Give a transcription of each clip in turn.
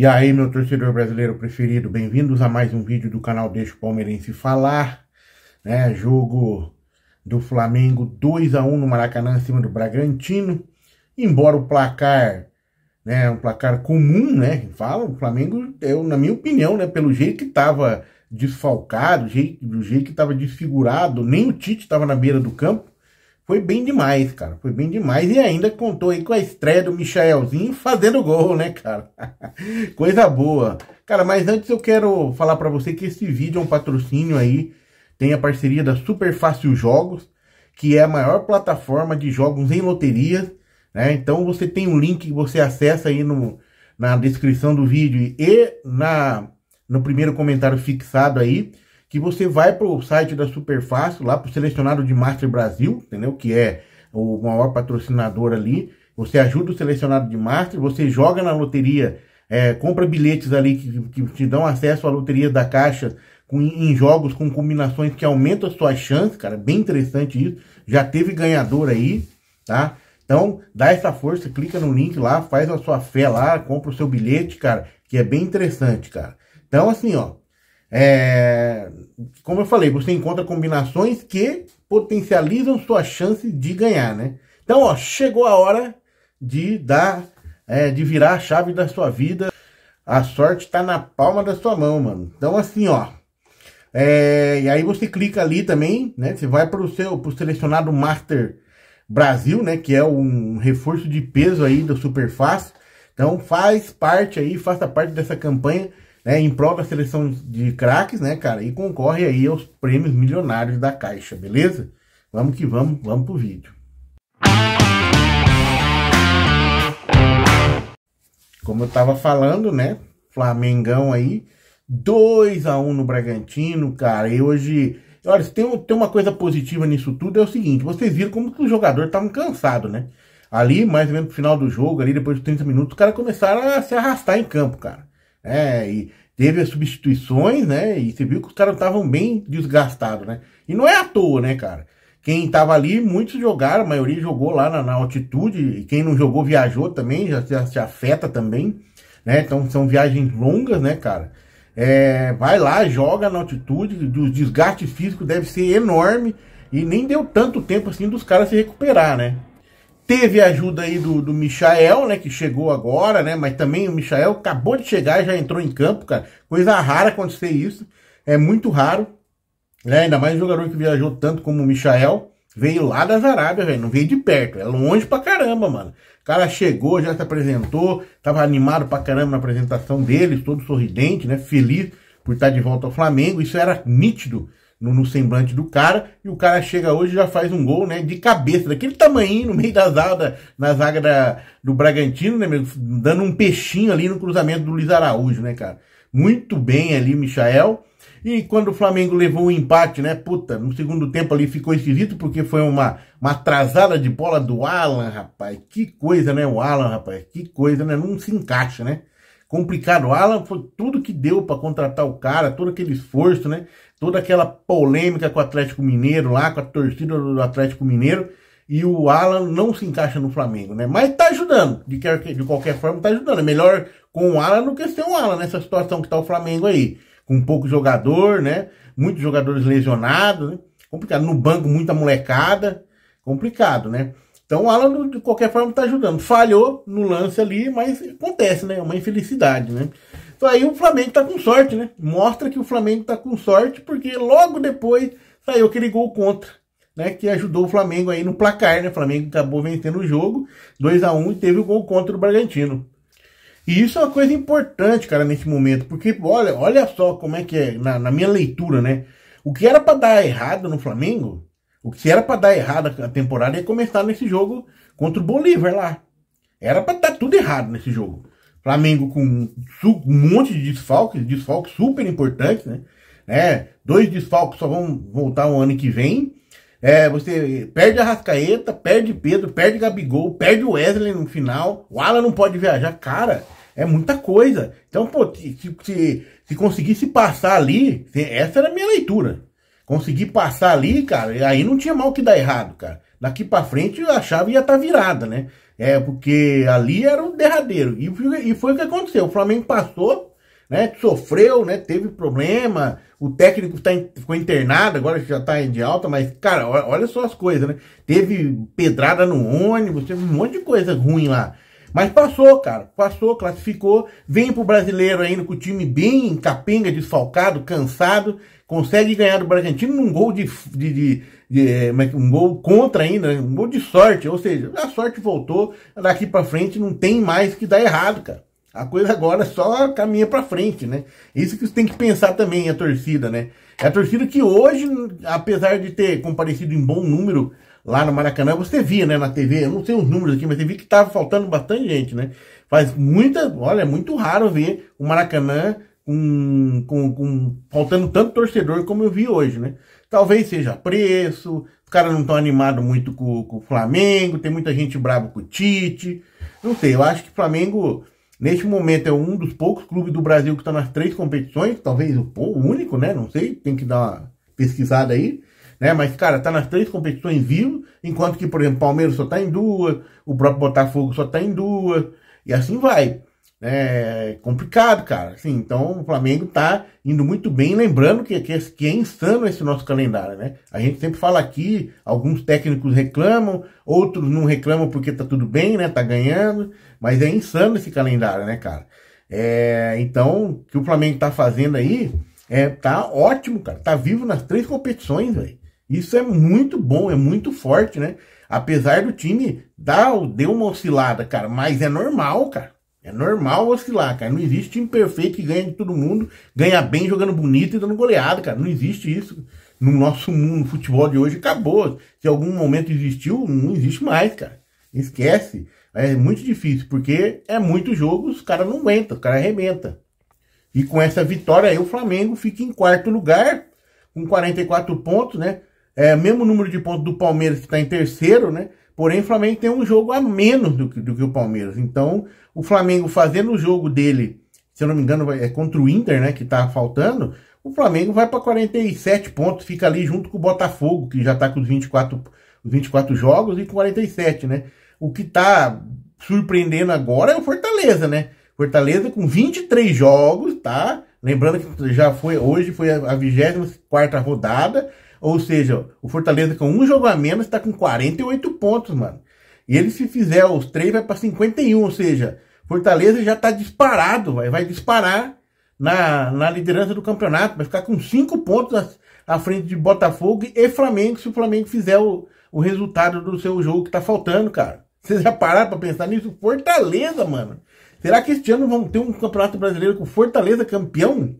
E aí, meu torcedor brasileiro preferido, bem-vindos a mais um vídeo do canal Deixa o Palmeirense Falar. Né? Jogo do Flamengo 2 a 1 no Maracanã em cima do Bragantino. Embora o placar, né, um placar comum, né? Fala, o Flamengo, eu, na minha opinião, né, pelo jeito que estava desfalcado, do jeito, do jeito que estava desfigurado, nem o Tite estava na beira do campo foi bem demais, cara. Foi bem demais. E ainda contou aí com a estreia do Michaelzinho fazendo gol, né, cara? Coisa boa. Cara, mas antes eu quero falar para você que esse vídeo é um patrocínio aí. Tem a parceria da Super Fácil Jogos, que é a maior plataforma de jogos em loterias. Né? Então você tem um link que você acessa aí no, na descrição do vídeo e na, no primeiro comentário fixado aí que você vai para o site da Superfácil, lá para o selecionado de Master Brasil, entendeu? Que é o maior patrocinador ali. Você ajuda o selecionado de Master, você joga na loteria, é, compra bilhetes ali que, que, te dão acesso à loteria da Caixa com, em jogos com combinações que aumentam a sua chance, cara. Bem interessante isso. Já teve ganhador aí, tá? Então, dá essa força, clica no link lá, faz a sua fé lá, compra o seu bilhete, cara, que é bem interessante, cara. Então, assim, ó, é, como eu falei, você encontra combinações que potencializam sua chance de ganhar, né? Então, ó, chegou a hora de dar, é, de virar a chave da sua vida. A sorte está na palma da sua mão, mano. Então, assim, ó. É, e aí você clica ali também, né? Você vai para o seu pro selecionado Master Brasil, né? Que é um reforço de peso aí do Superfácil. Então, faz parte aí, faça parte dessa campanha né, improve seleção de craques, né, cara? E concorre aí aos prêmios milionários da Caixa, beleza? Vamos que vamos, vamos pro vídeo. Como eu tava falando, né? Flamengão aí, 2 a 1 no Bragantino, cara. E hoje, olha, se tem, tem uma coisa positiva nisso tudo é o seguinte, vocês viram como que os jogadores estavam tá cansados, né? Ali, mais ou menos no final do jogo, ali depois de 30 minutos, os caras começaram a se arrastar em campo, cara né? E teve as substituições, né? E você viu que os caras estavam bem desgastados, né? E não é à toa, né, cara? Quem estava ali, muitos jogaram, a maioria jogou lá na, na altitude, e quem não jogou viajou também, já, já se afeta também, né? Então são viagens longas, né, cara? É, vai lá, joga na altitude, o desgaste físico deve ser enorme e nem deu tanto tempo assim dos caras se recuperar, né? Teve a ajuda aí do, do Michael, né? Que chegou agora, né? Mas também o Michael acabou de chegar e já entrou em campo, cara. Coisa rara acontecer isso. É muito raro. Né? Ainda mais um jogador que viajou tanto como o Michael. Veio lá das Arábia, velho. Não veio de perto. É longe pra caramba, mano. O cara chegou, já se apresentou. Tava animado pra caramba na apresentação dele, todo sorridente, né? Feliz por estar de volta ao Flamengo. Isso era nítido no, no, semblante do cara, e o cara chega hoje e já faz um gol, né, de cabeça, daquele tamanho no meio da zaga, na zaga da, do Bragantino, né, dando um peixinho ali no cruzamento do Luiz Araújo, né, cara. Muito bem ali, Michael. E quando o Flamengo levou o um empate, né, puta, no segundo tempo ali ficou esquisito, porque foi uma, uma atrasada de bola do Alan, rapaz. Que coisa, né, o Alan, rapaz, que coisa, né, não se encaixa, né complicado. O Alan foi tudo que deu para contratar o cara, todo aquele esforço, né? toda aquela polêmica com o Atlético Mineiro lá, com a torcida do Atlético Mineiro, e o Alan não se encaixa no Flamengo, né? Mas tá ajudando, de, quer, de qualquer forma tá ajudando. É melhor com o Alan do que sem o Alan nessa situação que tá o Flamengo aí. Com pouco jogador, né? Muitos jogadores lesionados, né? complicado. No banco, muita molecada, complicado, né? Então o Alan, de qualquer forma, tá ajudando. Falhou no lance ali, mas acontece, né? É uma infelicidade, né? Então aí o Flamengo tá com sorte, né? Mostra que o Flamengo tá com sorte, porque logo depois saiu aquele gol contra, né? Que ajudou o Flamengo aí no placar, né? O Flamengo acabou vencendo o jogo 2 a 1 e teve o gol contra o Bragantino. E isso é uma coisa importante, cara, nesse momento, porque olha, olha só como é que é, na, na minha leitura, né? O que era para dar errado no Flamengo, o que era para dar errado a temporada ia é começar nesse jogo contra o Bolívar lá. Era para dar tudo errado nesse jogo. Flamengo com um monte de desfalques, desfalques super importantes, né? É, dois desfalques só vão voltar o um ano que vem. É, você perde a Rascaeta, perde Pedro, perde Gabigol, perde o Wesley no final. O Alan não pode viajar, cara. É muita coisa. Então, pô, se, se, se conseguisse passar ali, essa era a minha leitura. Conseguir passar ali, cara, aí não tinha mal que dar errado, cara. Daqui para frente a chave ia estar tá virada, né? É, porque ali era um derradeiro. E, e foi o que aconteceu. O Flamengo passou, né? Sofreu, né? Teve problema. O técnico tá, ficou internado, agora já tá de alta, mas, cara, olha só as coisas, né? Teve pedrada no ônibus, teve um monte de coisa ruim lá. Mas passou, cara. Passou, classificou. Vem pro brasileiro ainda com o time bem capenga, desfalcado, cansado. Consegue ganhar do Bragantino num gol de. de, de, de é, é um gol contra ainda, né? um gol de sorte. Ou seja, a sorte voltou. Daqui para frente não tem mais que dar errado, cara. A coisa agora é só caminha para frente, né? Isso que você tem que pensar também, a torcida, né? É a torcida que hoje, apesar de ter comparecido em bom número lá no Maracanã, você via, né, na TV, eu não sei os números aqui, mas você via que estava faltando bastante gente, né? Faz muita, olha, é muito raro ver o Maracanã com, com, com faltando tanto torcedor como eu vi hoje, né? Talvez seja preço, os caras não estão animados muito com, com, o Flamengo, tem muita gente brava com o Tite, não sei, eu acho que o Flamengo, neste momento, é um dos poucos clubes do Brasil que está nas três competições, talvez o, o único, né? Não sei, tem que dar uma pesquisada aí né? Mas, cara, tá nas três competições vivo, enquanto que, por exemplo, o Palmeiras só tá em duas, o próprio Botafogo só tá em duas, e assim vai. É complicado, cara. Assim, então o Flamengo tá indo muito bem, lembrando que, que, que é insano esse nosso calendário, né? A gente sempre fala aqui, alguns técnicos reclamam, outros não reclamam porque tá tudo bem, né? Tá ganhando, mas é insano esse calendário, né, cara? É, então, o que o Flamengo tá fazendo aí é tá ótimo, cara. Tá vivo nas três competições, velho. Isso é muito bom, é muito forte, né? Apesar do time dar, deu uma oscilada, cara, mas é normal, cara. É normal oscilar, cara. Não existe time perfeito que ganha de todo mundo, ganha bem jogando bonito e dando goleada, cara. Não existe isso. No nosso mundo, no futebol de hoje, acabou. Se algum momento existiu, não existe mais, cara. Esquece. É muito difícil, porque é muito jogo, os caras não aguentam, os caras arrebentam. E com essa vitória aí, o Flamengo fica em quarto lugar, com 44 pontos, né? É, mesmo número de pontos do Palmeiras, que está em terceiro, né? Porém, o Flamengo tem um jogo a menos do que, do que o Palmeiras. Então, o Flamengo fazendo o jogo dele, se eu não me engano, é contra o Inter, né? Que está faltando. O Flamengo vai para 47 pontos, fica ali junto com o Botafogo, que já está com os 24, os 24 jogos e com 47, né? O que está surpreendendo agora é o Fortaleza, né? Fortaleza com 23 jogos, tá? Lembrando que já foi hoje foi a 24 rodada ou seja, o Fortaleza com um jogo a menos está com 48 pontos, mano. E ele se fizer os três vai para 51, ou seja, Fortaleza já está disparado, vai, vai disparar na, na liderança do campeonato, vai ficar com cinco pontos à, frente de Botafogo e Flamengo se o Flamengo fizer o, o resultado do seu jogo que está faltando, cara. Vocês já pararam para pensar nisso? Fortaleza, mano. Será que este ano vamos ter um campeonato brasileiro com Fortaleza campeão?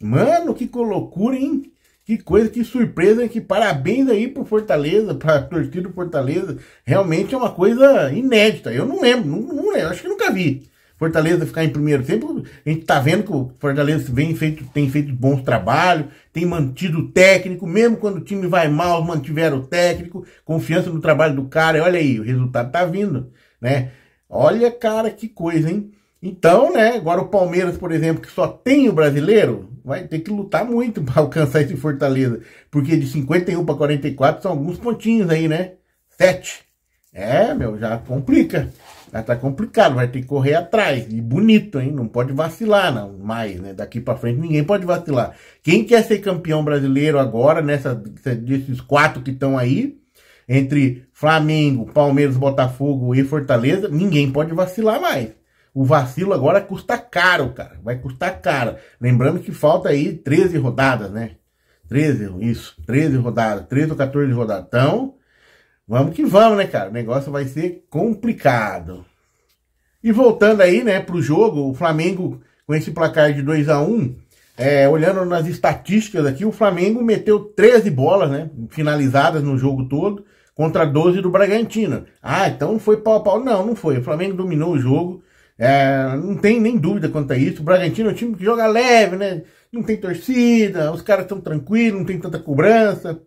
Mano, que loucura, hein? Que coisa, que surpresa, que parabéns aí pro Fortaleza, pra torcida do Fortaleza. Realmente é uma coisa inédita. Eu não lembro, não, não lembro, acho que nunca vi. Fortaleza ficar em primeiro tempo, a gente tá vendo que o Fortaleza vem feito, tem feito bons trabalhos, tem mantido o técnico, mesmo quando o time vai mal, mantiveram o técnico, confiança no trabalho do cara, olha aí, o resultado tá vindo, né? Olha, cara, que coisa, hein? Então, né, agora o Palmeiras, por exemplo, que só tem o brasileiro, vai ter que lutar muito para alcançar esse Fortaleza. Porque de 51 para 44 são alguns pontinhos aí, né? Sete. É, meu, já complica. Já tá complicado, vai ter que correr atrás. E bonito, hein? Não pode vacilar, não. Mais, né? Daqui para frente ninguém pode vacilar. Quem quer ser campeão brasileiro agora, nessa, desses quatro que estão aí, entre Flamengo, Palmeiras, Botafogo e Fortaleza, ninguém pode vacilar mais. O vacilo agora custa caro, cara. Vai custar caro. Lembrando que falta aí 13 rodadas, né? 13, isso. 13 rodadas. 13 ou 14 rodadas. Então, vamos que vamos, né, cara? O negócio vai ser complicado. E voltando aí, né, pro jogo, o Flamengo com esse placar de 2 x 1 é, olhando nas estatísticas aqui, o Flamengo meteu 13 bolas, né, finalizadas no jogo todo, contra 12 do Bragantino. Ah, então foi pau a pau. Não, não foi. O Flamengo dominou o jogo, é, não tem nem dúvida quanto a isso. O Bragantino é um time que joga leve, né? Não tem torcida, os caras estão tranquilos, não tem tanta cobrança,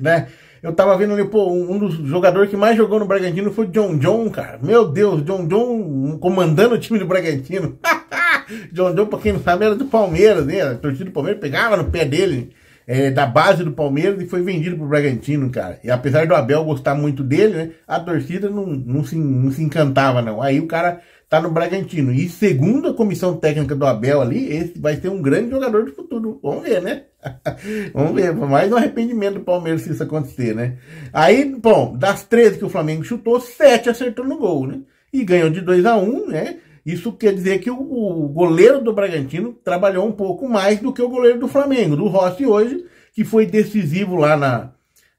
né? Eu tava vendo ali, pô, um dos jogadores que mais jogou no Bragantino foi o John John, cara. Meu Deus, John John comandando o time do Bragantino. John John, pra quem não sabe, era do Palmeiras, né? A torcida do Palmeiras pegava no pé dele, é, da base do Palmeiras, e foi vendido pro Bragantino, cara. E apesar do Abel gostar muito dele, né? A torcida não, não, se, não se encantava, não. Aí o cara tá no Bragantino. E segundo a comissão técnica do Abel ali, esse vai ser um grande jogador de futuro. Vamos ver, né? Vamos ver, mais um arrependimento do Palmeiras se isso acontecer, né? Aí, bom, das 13 que o Flamengo chutou, 7 acertou no gol, né? E ganhou de 2 a 1 né? Isso quer dizer que o, o, goleiro do Bragantino trabalhou um pouco mais do que o goleiro do Flamengo, do Rossi hoje, que foi decisivo lá na,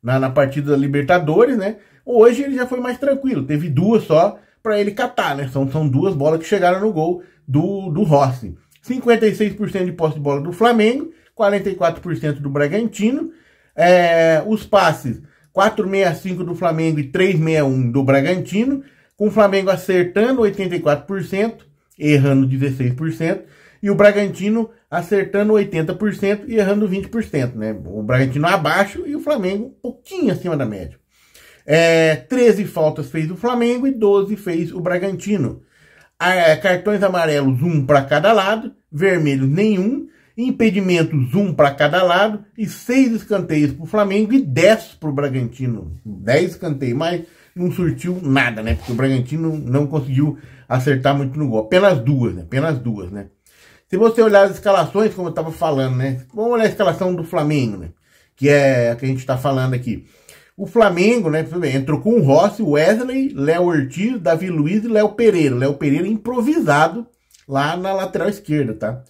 na, na partida da Libertadores, né? Hoje ele já foi mais tranquilo, teve duas só para ele catar, né? São, são duas bolas que chegaram no gol do, do Rossi. 56% de posse de bola do Flamengo, 44% do Bragantino. É, os passes, 4,65 do Flamengo e 3,61 do Bragantino. Com o Flamengo acertando 84%, errando 16%. E o Bragantino acertando 80% e errando 20%. Né? O Bragantino abaixo e o Flamengo um pouquinho acima da média. É, 13 faltas fez o Flamengo e 12 fez o Bragantino. É, cartões amarelos, um para cada lado, vermelhos nenhum, impedimentos, um para cada lado, e seis escanteios para o Flamengo e 10 para o Bragantino. 10 escanteios, mas não surtiu nada, né? Porque o Bragantino não conseguiu acertar muito no gol. Apenas duas, né? Apenas duas, né? Se você olhar as escalações, como eu estava falando, né? Vamos olhar a escalação do Flamengo, né? Que é a que a gente está falando aqui. O Flamengo, né? Entrou com o Rossi, Wesley, Léo Ortiz, Davi Luiz e Léo Pereira. Léo Pereira improvisado lá na lateral esquerda, tá?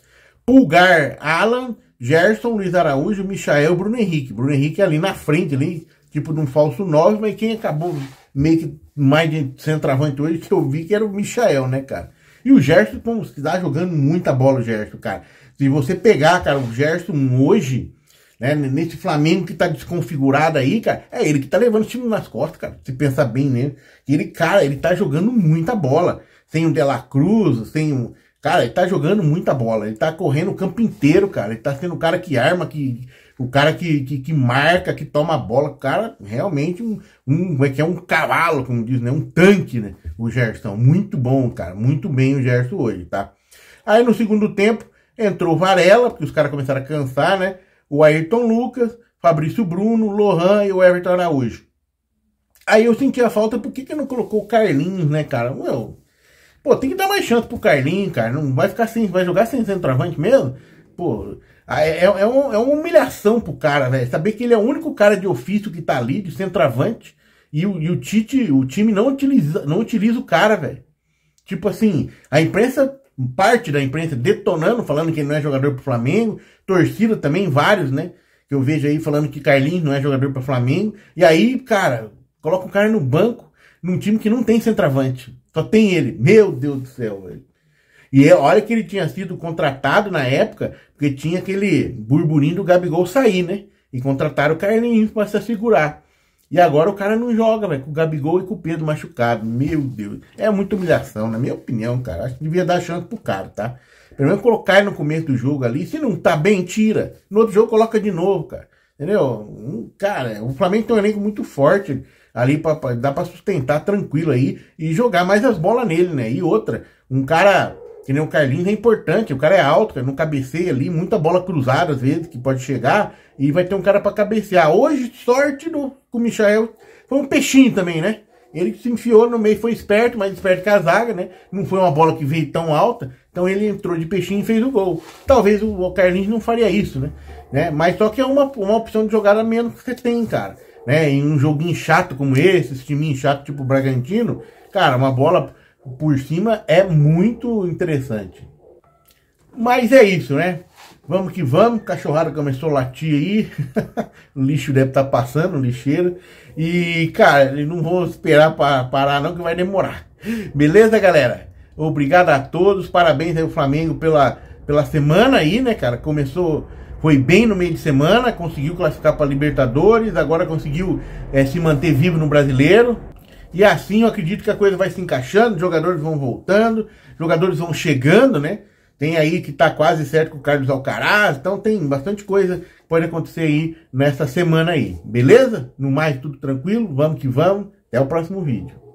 Pulgar, Alan, Gerson, Luiz Araújo, Michael, Bruno Henrique. Bruno Henrique ali na frente, ali, tipo de um falso 9, mas quem acabou meio que mais de centroavante hoje que eu vi que era o Michael, né, cara? E o Gerson, como se tá jogando muita bola, o Gerson, cara. Se você pegar, cara, o Gerson hoje, né? Nesse Flamengo que tá desconfigurado aí, cara, é ele que tá levando o time nas costas, cara. Se pensar bem nele. Né? Ele, cara, ele tá jogando muita bola. Sem o Dela Cruz, sem o. Cara, ele tá jogando muita bola. Ele tá correndo o campo inteiro, cara. Ele tá sendo o cara que arma, que. O cara que, que, que marca, que toma a bola. O cara realmente um, um. É que é um cavalo, como diz, né? Um tanque, né? O Gerson. Muito bom, cara. Muito bem o Gerson hoje, tá? Aí no segundo tempo, entrou Varela, porque os caras começaram a cansar, né? o Ayrton Lucas, Fabrício Bruno, Lohan e o Everton Araújo. Aí eu senti a falta, por que, que não colocou o Carlinhos, né, cara? Meu, pô, tem que dar mais chance pro Carlinhos, cara. Não vai ficar sem, vai jogar sem centroavante mesmo? Pô, é, é, é, um, é uma humilhação pro cara, velho. Saber que ele é o único cara de ofício que tá ali, de centroavante, e o, e o Tite, o time não utiliza, não utiliza o cara, velho. Tipo assim, a imprensa parte da imprensa detonando, falando que ele não é jogador para o Flamengo, torcida também, vários, né? Que eu vejo aí falando que Carlinhos não é jogador para o Flamengo. E aí, cara, coloca o cara no banco, num time que não tem centroavante. Só tem ele. Meu Deus do céu, velho. E é, olha que ele tinha sido contratado na época, porque tinha aquele burburinho do Gabigol sair, né? E contrataram o Carlinhos para se assegurar e agora o cara não joga, velho, com o Gabigol e com o Pedro machucado. Meu Deus. É muita humilhação, na minha opinião, cara. Acho que devia dar chance pro cara, tá? Pelo menos colocar ele no começo do jogo ali. Se não tá bem, tira. No outro jogo, coloca de novo, cara. Entendeu? Cara, o Flamengo tem um elenco muito forte ali pra, pra, dá para sustentar tranquilo aí e jogar mais as bolas nele, né? E outra, um cara que nem o Carlinhos é importante, o cara é alto, cara, não cabeceia ali, muita bola cruzada às vezes que pode chegar e vai ter um cara para cabecear. Hoje, sorte do com o Michael, foi um peixinho também, né? Ele se enfiou no meio, foi esperto, mais esperto que a zaga, né? Não foi uma bola que veio tão alta, então ele entrou de peixinho e fez o gol. Talvez o Carlinhos não faria isso, né? né? Mas só que é uma, uma opção de jogada menos que você tem, cara. Né? Em um joguinho chato como esse, esse time chato tipo o Bragantino, cara, uma bola por cima é muito interessante. Mas é isso, né? Vamos que vamos, cachorrada começou a latir aí, o lixo deve estar tá passando, o lixeiro. E, cara, não vou esperar para parar não, que vai demorar. Beleza, galera? Obrigado a todos, parabéns aí ao Flamengo pela, pela semana aí, né, cara? Começou, foi bem no meio de semana, conseguiu classificar para Libertadores, agora conseguiu é, se manter vivo no Brasileiro. E assim eu acredito que a coisa vai se encaixando, jogadores vão voltando, jogadores vão chegando, né? Tem aí que tá quase certo com o Carlos Alcaraz, então tem bastante coisa que pode acontecer aí nessa semana aí, beleza? No mais, tudo tranquilo, vamos que vamos, até o próximo vídeo.